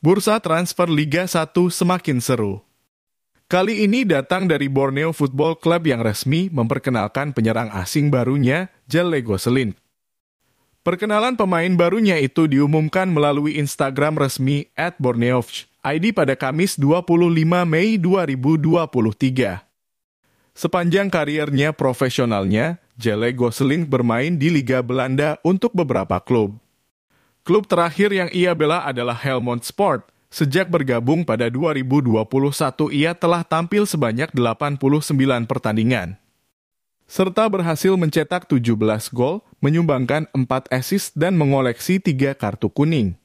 bursa transfer Liga 1 semakin seru. Kali ini datang dari Borneo Football Club yang resmi memperkenalkan penyerang asing barunya, Jelle Goselin. Perkenalan pemain barunya itu diumumkan melalui Instagram resmi at ID pada Kamis 25 Mei 2023. Sepanjang karirnya profesionalnya, Jelle Gosling bermain di Liga Belanda untuk beberapa klub. Klub terakhir yang ia bela adalah Helmond Sport. Sejak bergabung pada 2021, ia telah tampil sebanyak 89 pertandingan. Serta berhasil mencetak 17 gol, menyumbangkan 4 assist dan mengoleksi 3 kartu kuning.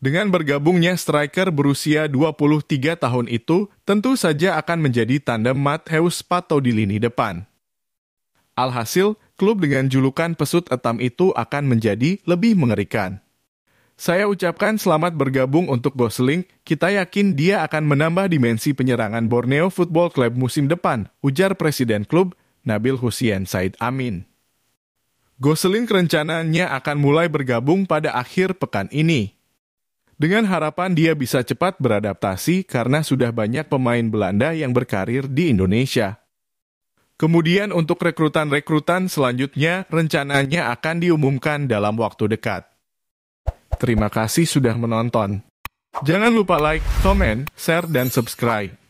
Dengan bergabungnya striker berusia 23 tahun itu, tentu saja akan menjadi tandem Matheus Pato di lini depan. Alhasil, klub dengan julukan pesut etam itu akan menjadi lebih mengerikan. Saya ucapkan selamat bergabung untuk Gosling. Kita yakin dia akan menambah dimensi penyerangan Borneo Football Club musim depan, ujar Presiden Klub Nabil Hussein Said Amin. Gosling rencananya akan mulai bergabung pada akhir pekan ini. Dengan harapan dia bisa cepat beradaptasi karena sudah banyak pemain Belanda yang berkarir di Indonesia. Kemudian untuk rekrutan-rekrutan selanjutnya rencananya akan diumumkan dalam waktu dekat. Terima kasih sudah menonton. Jangan lupa like, comment, share, dan subscribe.